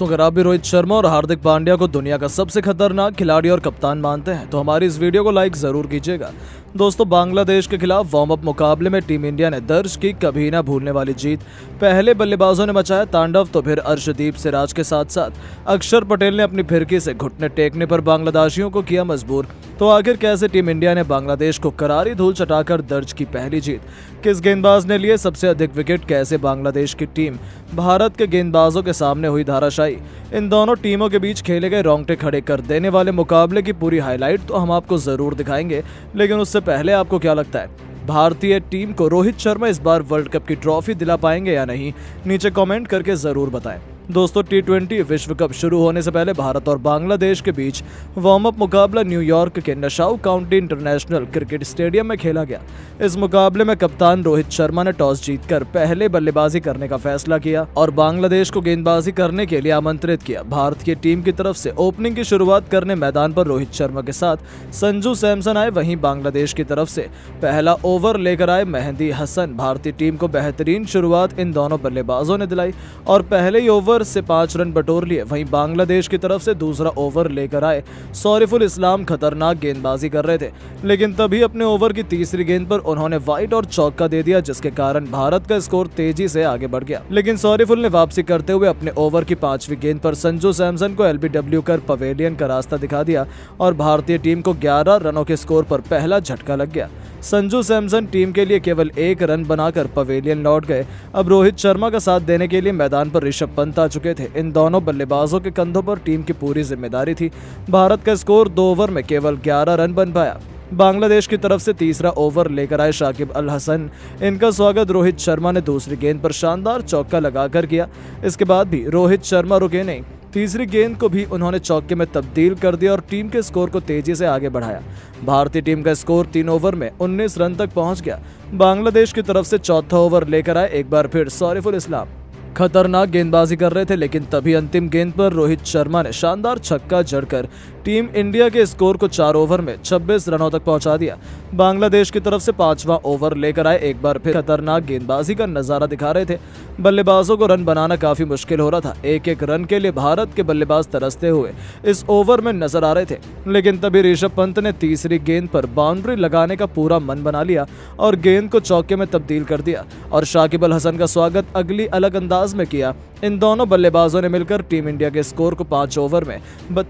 दोस्तों अगर आप भी रोहित शर्मा और हार्दिक पांड्या को दुनिया का सबसे खतरनाक खिलाड़ी और कप्तान मानते हैं तो हमारी इस वीडियो को लाइक जरूर कीजिएगा दोस्तों बांग्लादेश के खिलाफ वार्म अप मुकाबले में टीम इंडिया ने दर्ज की कभी ना भूलने वाली जीत पहले बल्लेबाजों ने मचाया तांडव तो फिर अर्शदीप सिराज के साथ साथ अक्षर पटेल ने अपनी फिरकी से घुटने टेकने पर बांग्लादेशियों को किया मजबूर तो आखिर कैसे टीम इंडिया ने बांग्लादेश को करारी धूल चटाकर दर्ज की पहली जीत किस गेंदबाज ने लिए सबसे अधिक विकेट कैसे बांग्लादेश की टीम भारत के गेंदबाजों के सामने हुई धाराशाही इन दोनों टीमों के बीच खेले गए रोंगटे खड़े कर देने वाले मुकाबले की पूरी हाईलाइट तो हम आपको जरूर दिखाएंगे लेकिन उससे पहले आपको क्या लगता है भारतीय टीम को रोहित शर्मा इस बार वर्ल्ड कप की ट्रॉफी दिला पाएंगे या नहीं नीचे कमेंट करके जरूर बताएं दोस्तों टी विश्व कप शुरू होने से पहले भारत और बांग्लादेश के बीच वार्म अप मुकाबला न्यूयॉर्क के Nassau County International Cricket Stadium में खेला गया इस मुकाबले में कप्तान रोहित शर्मा ने टॉस जीतकर पहले बल्लेबाजी करने का फैसला किया और बांग्लादेश को गेंदबाजी करने के लिए आमंत्रित किया भारत की टीम की तरफ से ओपनिंग की शुरुआत करने मैदान पर रोहित शर्मा के साथ संजू सैमसन आए वहीं बांग्लादेश की तरफ से पहला ओवर लेकर आए मेहंदी हसन भारतीय टीम को बेहतरीन शुरुआत इन दोनों बल्लेबाजों ने दिलाई और पहले ही ओवर ओवर से पांच रन बटोर लिए वहीं बांग्लादेश की तरफ से दूसरा ओवर लेकर आए सौरिफुल इस्लाम खतरनाक गेंदबाजी कर रहे थे लेकिन तभी अपने ओवर की तीसरी गेंद पर उन्होंने व्हाइट और चौका दे दिया जिसके कारण भारत का स्कोर तेजी से आगे बढ़ गया लेकिन सौरिफुल ने वापसी करते हुए अपने ओवर की पांचवी गेंद पर संजू सैमसन को एलबीडब्ल्यू कर पवेलियन का रास्ता दिखा दिया और भारतीय टीम को ग्यारह रनों के स्कोर पर पहला झटका लग गया संजू सैमसन टीम के लिए केवल एक रन बनाकर पवेलियन लौट गए अब रोहित शर्मा का साथ देने के लिए मैदान पर ऋषभ पंत आ चुके थे इन दोनों बल्लेबाजों के कंधों पर टीम की पूरी जिम्मेदारी थी भारत का स्कोर दो ओवर में केवल ग्यारह रन बन पाया बांग्लादेश की तरफ से तीसरा ओवर लेकर आए शाकिब अल हसन इनका स्वागत रोहित शर्मा ने दूसरी गेंद पर शानदार चौका लगाकर किया इसके बाद भी रोहित शर्मा रुके नहीं तीसरी गेंद को भी उन्होंने चौके में तब्दील कर दिया और टीम के स्कोर को तेजी से आगे बढ़ाया भारतीय टीम का स्कोर तीन ओवर में 19 रन तक पहुंच गया बांग्लादेश की तरफ से चौथा ओवर लेकर आए एक बार फिर सौरिफुल इस्लाम खतरनाक गेंदबाजी कर रहे थे लेकिन तभी अंतिम गेंद पर रोहित शर्मा ने शानदार छक्का जड़कर टीम इंडिया के स्कोर को चार ओवर में 26 रनों तक पहुंचा दिया बांग्लादेश की तरफ से पांचवा ओवर लेकर आए एक बार फिर खतरनाक गेंदबाजी का नजारा दिखा रहे थे बल्लेबाजों को रन बनाना काफी मुश्किल हो रहा था एक एक रन के लिए भारत के बल्लेबाज तरसते हुए इस ओवर में नजर आ रहे थे लेकिन तभी ऋषभ पंत ने तीसरी गेंद पर बाउंड्री लगाने का पूरा मन बना लिया और गेंद को चौके में तब्दील कर दिया और शाकिब अल हसन का स्वागत अगली अलग अंदाज अंदाज में किया इन दोनों बल्लेबाजों ने मिलकर टीम इंडिया के स्कोर को पांच ओवर में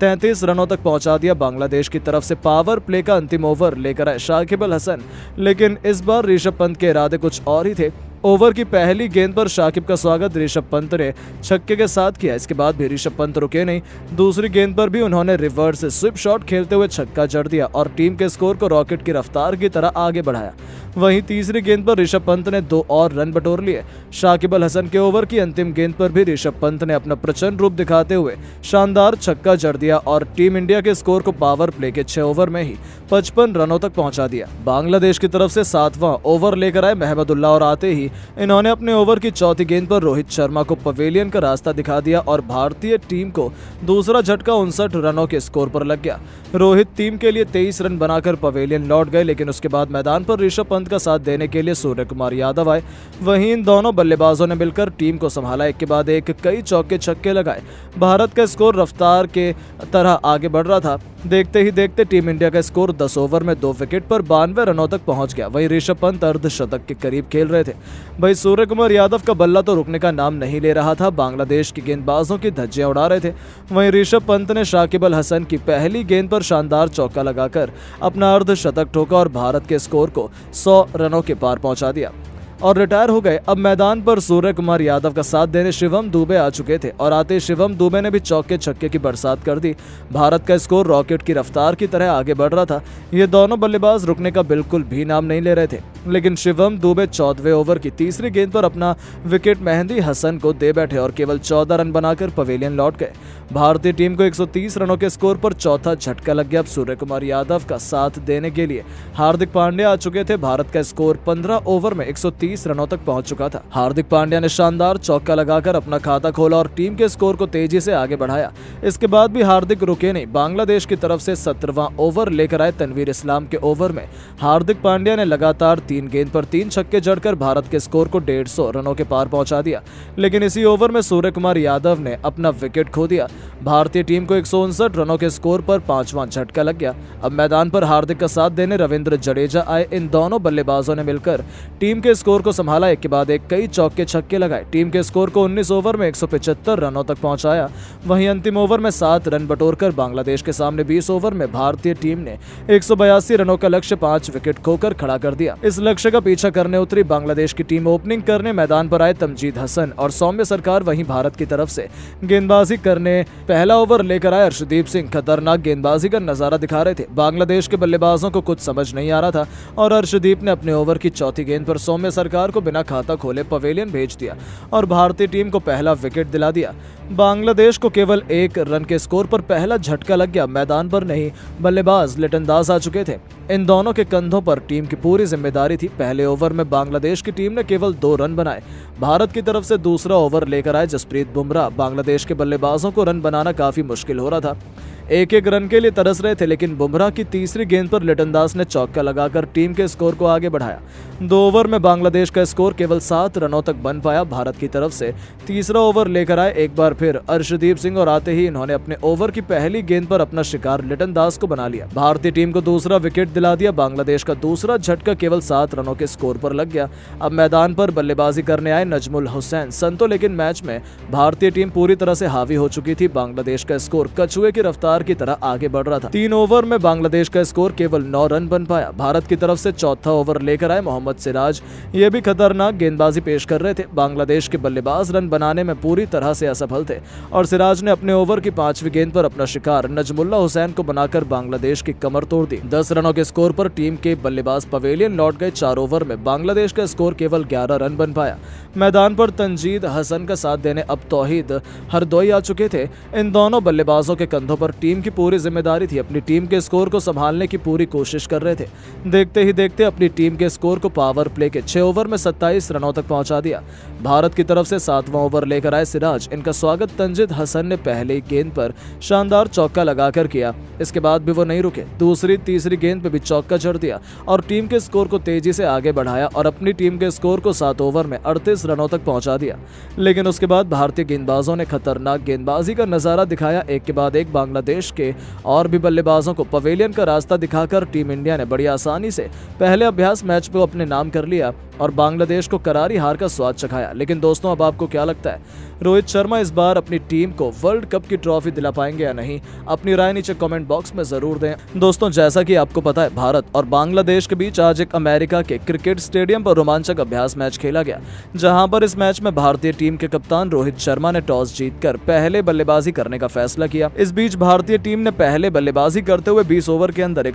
तैंतीस रनों तक पहुंचा दिया बांग्लादेश की तरफ से पावर प्ले का अंतिम ओवर लेकर आए शाकिबल हसन लेकिन इस बार ऋषभ पंत के इरादे कुछ और ही थे ओवर की पहली गेंद पर शाकिब का स्वागत ऋषभ पंत ने छक्के के साथ किया इसके बाद भी ऋषभ पंत रुके नहीं दूसरी गेंद पर भी उन्होंने रिवर्स स्विप शॉट खेलते हुए छक्का जड़ दिया और टीम के स्कोर को रॉकेट की रफ्तार की तरह आगे बढ़ाया वहीं तीसरी गेंद पर ऋषभ पंत ने दो और रन बटोर लिए शाकिब अल हसन के ओवर की अंतिम गेंद पर भी ऋषभ पंत ने अपना प्रचंड रूप दिखाते हुए शानदार छक्का जड़ दिया और टीम इंडिया के स्कोर को पावर प्ले के छह ओवर में ही पचपन रनों तक पहुंचा दिया बांग्लादेश की तरफ से सातवां ओवर लेकर आए महमदुल्ला और आते ही इन्होंने अपने ओवर की चौथी गेंद पर रोहित शर्मा को पवेलियन का रास्ता दिखा दिया और भारतीय टीम को दूसरा झटका उनसठ रनों के स्कोर पर लग गया रोहित टीम के लिए तेईस रन बनाकर पवेलियन लौट गए लेकिन उसके बाद मैदान पर ऋषभ पंत पंत का साथ देने के लिए सूर्य कुमार यादव आए वहीं इन दोनों बल्लेबाजों ने मिलकर टीम को संभाला एक के बाद एक कई चौके छक्के लगाए भारत का स्कोर रफ्तार के तरह आगे बढ़ रहा था देखते ही देखते टीम इंडिया का स्कोर 10 ओवर में दो विकेट पर बानवे रनों तक पहुंच गया वहीं ऋषभ पंत अर्धशतक के करीब खेल रहे थे वहीं सूर्य कुमार यादव का बल्ला तो रुकने का नाम नहीं ले रहा था बांग्लादेश के गेंदबाजों की धज्जियां उड़ा रहे थे वहीं ऋषभ पंत ने शाकिब अल हसन की पहली गेंद पर शानदार चौका लगाकर अपना अर्धशतक ठोका और भारत के स्कोर को सौ रनों के पार पहुंचा दिया और रिटायर हो गए अब मैदान पर सूर्य कुमार यादव का साथ देने शिवम दुबे आ चुके थे और आते शिवम दुबे ने भी चौके छक्के की बरसात कर दी भारत का स्कोर रॉकेट की रफ्तार की तरह आगे बढ़ रहा था ये दोनों बल्लेबाज रुकने का बिल्कुल भी नाम नहीं ले रहे थे लेकिन शिवम दुबे चौदवे ओवर की तीसरी गेंद पर अपना विकेट मेहंदी हसन को दे बैठे और केवल 14 रन बनाकर पवेलियन लौट गए भारतीय टीम को 130 रनों के स्कोर पर चौथा झटका लग गया अब सूर्य कुमार यादव का साथ देने के लिए हार्दिक पांड्या आ चुके थे भारत का स्कोर 15 ओवर में 130 रनों तक पहुंच चुका था हार्दिक पांड्या ने शानदार चौका लगाकर अपना खाता खोला और टीम के स्कोर को तेजी से आगे बढ़ाया इसके बाद भी हार्दिक रुके नहीं बांग्लादेश की तरफ से सत्रवा ओवर लेकर आए तनवीर इस्लाम के ओवर में हार्दिक पांड्या ने लगातार तीन गेंद पर तीन छक्के जड़कर भारत के स्कोर को डेढ़ रनों के पार पहुंचा दिया लेकिन इसी ओवर में सूर्य कुमार यादव ने अपना विकेट खो दिया भारतीय टीम को एक रनों के स्कोर पर पांचवा झटका लग गया अब मैदान पर हार्दिक का साथ देने रविंद्र जडेजा आए इन दोनों बल्लेबाजों ने मिलकर टीम के स्कोर को संभाला एक के बाद एक कई चौके छक्के लगाए टीम के स्कोर को उन्नीस ओवर में एक रनों तक पहुंचाया वहीं अंतिम ओवर में सात रन बटोरकर बांग्लादेश के सामने बीस ओवर में भारतीय टीम ने एक रनों का लक्ष्य पांच विकेट खोकर खड़ा कर दिया इस लक्ष्य का पीछा करने उतरी बांग्लादेश की टीम ओपनिंग करने मैदान पर आए तमजीद हसन और सौम्य सरकार वहीं भारत की तरफ से गेंदबाजी करने पहला ओवर लेकर आए अर्षदीप सिंह खतरनाक गेंदबाजी का नजारा दिखा रहे थे बांग्लादेश के बल्लेबाजों को कुछ समझ नहीं आ रहा था और अर्षदीप ने अपने ओवर की चौथी गेंद पर सौम्य सरकार को बिना खाता खोले पवेलियन भेज दिया और भारतीय टीम को पहला विकेट दिला दिया बांग्लादेश को केवल एक रन के स्कोर पर पहला झटका लग गया मैदान पर नहीं बल्लेबाज लटनदाज आ चुके थे इन दोनों के कंधों पर टीम की पूरी जिम्मेदारी जारी थी पहले ओवर में बांग्लादेश की टीम ने केवल दो रन बनाए भारत की तरफ से दूसरा ओवर लेकर आए जसप्रीत बुमराह बांग्लादेश के बल्लेबाजों को रन बनाना काफी मुश्किल हो रहा था एक एक रन के लिए तरस रहे थे लेकिन बुमराह की तीसरी गेंद पर लिटन दास ने चौका लगाकर टीम के स्कोर को आगे बढ़ाया दो ओवर में बांग्लादेश का स्कोर केवल सात रनों तक बन पाया भारत की तरफ से तीसरा ओवर लेकर आए एक बार फिर अर्शदीप सिंह और आते ही इन्होंने अपने ओवर की पहली गेंद पर अपना शिकार लिटन दास को बना लिया भारतीय टीम को दूसरा विकेट दिला दिया बांग्लादेश का दूसरा झटका केवल सात रनों के स्कोर पर लग गया अब मैदान पर बल्लेबाजी करने आए नजमुल हुसैन संतो लेकिन मैच में भारतीय टीम पूरी तरह से हावी हो चुकी थी बांग्लादेश का स्कोर कछुए की रफ्तार लगातार की तरह आगे बढ़ रहा था तीन ओवर में बांग्लादेश का स्कोर केवल नौ रन बन पाया भारत की तरफ से चौथा ओवर लेकर आए मोहम्मद सिराज ये भी खतरनाक गेंदबाजी पेश कर रहे थे बांग्लादेश के बल्लेबाज रन बनाने में पूरी तरह से असफल थे और सिराज ने अपने ओवर की पांचवी गेंद पर अपना शिकार नजमुल्ला हुसैन को बनाकर बांग्लादेश की कमर तोड़ दी दस रनों के स्कोर पर टीम के बल्लेबाज पवेलियन लौट गए चार ओवर में बांग्लादेश का स्कोर केवल ग्यारह रन बन पाया मैदान पर तंजीद हसन का साथ देने अब तोहिद हरदोई आ चुके थे इन दोनों बल्लेबाजों के कंधों पर टीम की पूरी जिम्मेदारी थी अपनी टीम के स्कोर को संभालने की पूरी कोशिश कर रहे थे देखते ही देखते अपनी टीम के स्कोर को पावर प्ले के छह ओवर में सत्ताईस रनों तक पहुंचा दिया भारत की तरफ से सातवां ओवर लेकर आए सिराज इनका स्वागत तंजिद हसन ने पहली गेंद पर शानदार चौका लगाकर किया इसके बाद भी वो नहीं रुके दूसरी तीसरी गेंद पर भी चौका चढ़ दिया और टीम के स्कोर को तेजी से आगे बढ़ाया और अपनी टीम के स्कोर को सात ओवर में अड़तीस रनों तक पहुंचा दिया लेकिन उसके बाद भारतीय गेंदबाजों ने खतरनाक गेंदबाजी का नजारा दिखाया एक के बाद एक बांग्लादेश के और भी बल्लेबाजों को पवेलियन का रास्ता दिखाकर टीम इंडिया ने बड़ी आसानी से पहले अभ्यास मैच को अपने नाम कर लिया और बांग्लादेश को करारी हार का स्वाद चखाया लेकिन दोस्तों अब आपको क्या लगता है रोहित शर्मा इस बार अपनी टीम को वर्ल्ड कप की ट्रॉफी दिला पाएंगे या नहीं अपनी राय नीचे कमेंट बॉक्स में जरूर दें दोस्तों जैसा कि आपको पता है भारत और बांग्लादेश के बीच आज एक अमेरिका के क्रिकेट स्टेडियम पर रोमांचक अभ्यास मैच खेला गया जहाँ पर इस मैच में भारतीय टीम के कप्तान रोहित शर्मा ने टॉस कर पहले बल्लेबाजी करने का फैसला किया इस बीच भारतीय टीम ने पहले बल्लेबाजी करते हुए बीस ओवर के अंदर एक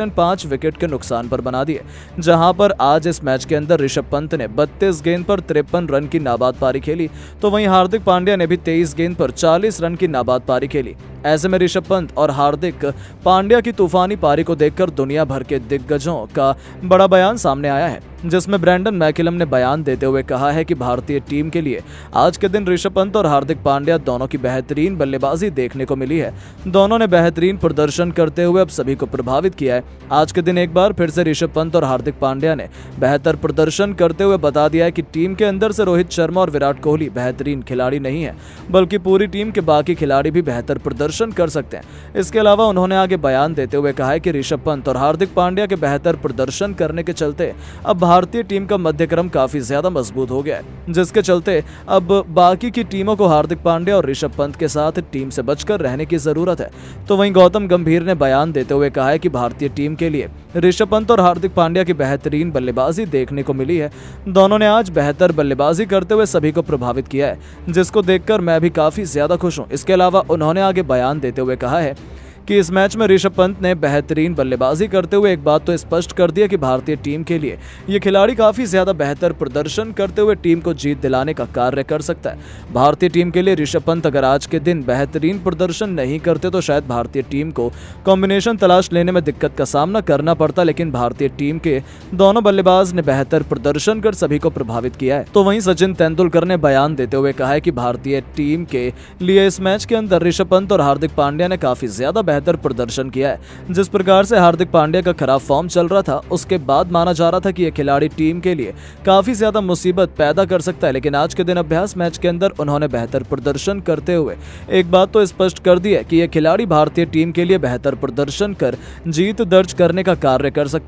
रन पांच विकेट के नुकसान पर बना दिए जहाँ पर आज इस मैच के अंदर ऋषभ पंत ने बत्तीस गेंद पर तिरपन रन की नाबाद पारी खेली तो वहीं हार्दिक पांड्या ने भी तेईस गेंद पर चालीस रन की नाबाद पारी खेली ऐसे में ऋषभ पंत और हार्दिक पांड्या की तूफानी पारी को देखकर दुनिया भर के दिग्गजों का बड़ा बयान सामने आया है जिसमें ब्रैंडन मैकिलम ने बयान देते हुए कहा है कि भारतीय टीम के लिए आज के दिन ऋषभ पंत और हार्दिक पांड्या दोनों की बेहतरीन बल्लेबाजी देखने को मिली है दोनों ने बेहतरीन प्रदर्शन करते हुए अब सभी को प्रभावित किया है आज के दिन एक बार फिर से ऋषभ पंत और हार्दिक पांड्या ने बेहतर प्रदर्शन करते हुए बता दिया है कि टीम के अंदर से रोहित शर्मा और विराट कोहली बेहतरीन खिलाड़ी नहीं है बल्कि पूरी टीम के बाकी खिलाड़ी भी बेहतर प्रदर्शन प्रदर्शन कर सकते हैं इसके अलावा उन्होंने आगे बयान देते हुए कहा है कि ऋषभ पंत और हार्दिक पांड्या के बेहतर प्रदर्शन करने के चलते अब भारतीय टीम का मध्यक्रम काफी ज्यादा मजबूत हो गया है जिसके चलते अब बाकी की टीमों को हार्दिक पांड्या और ऋषभ पंत के साथ टीम से बचकर रहने की जरूरत है तो वहीं गौतम गंभीर ने बयान देते हुए कहा है कि भारतीय टीम के लिए ऋषभ पंत और हार्दिक पांड्या की बेहतरीन बल्लेबाजी देखने को मिली है दोनों ने आज बेहतर बल्लेबाजी करते हुए सभी को प्रभावित किया है जिसको देखकर मैं भी काफी ज्यादा खुश हूँ इसके अलावा उन्होंने आगे बयान बयान देते हुए कहा है कि इस मैच में ऋषभ पंत ने बेहतरीन बल्लेबाजी करते हुए एक बात तो स्पष्ट कर दिया कि भारतीय टीम के लिए ये खिलाड़ी काफी ज्यादा बेहतर प्रदर्शन करते हुए टीम को जीत दिलाने का कार्य कर सकता है भारतीय टीम के लिए ऋषभ पंत अगर आज के दिन बेहतरीन प्रदर्शन नहीं करते तो शायद भारतीय टीम को कॉम्बिनेशन तलाश लेने में दिक्कत का सामना करना पड़ता लेकिन भारतीय टीम के दोनों बल्लेबाज ने बेहतर प्रदर्शन कर सभी को प्रभावित किया है तो वहीं सचिन तेंदुलकर ने बयान देते हुए कहा है कि भारतीय टीम के लिए इस मैच के अंदर ऋषभ पंत और हार्दिक पांड्या ने काफी ज्यादा बेहतर प्रदर्शन किया है जिस प्रकार से हार्दिक पांड्या का खराब फॉर्म चल रहा था उसके बाद माना जा रहा था कि यह खिलाड़ी टीम के लिए काफी ज्यादा मुसीबत पैदा कर सकता है लेकिन आज के दिन अभ्यास मैच के अंदर उन्होंने बेहतर प्रदर्शन करते हुए एक बात तो स्पष्ट कर दी है कि यह खिलाड़ी भारतीय टीम के लिए बेहतर प्रदर्शन कर जीत दर्ज करने का कार्य कर सकता है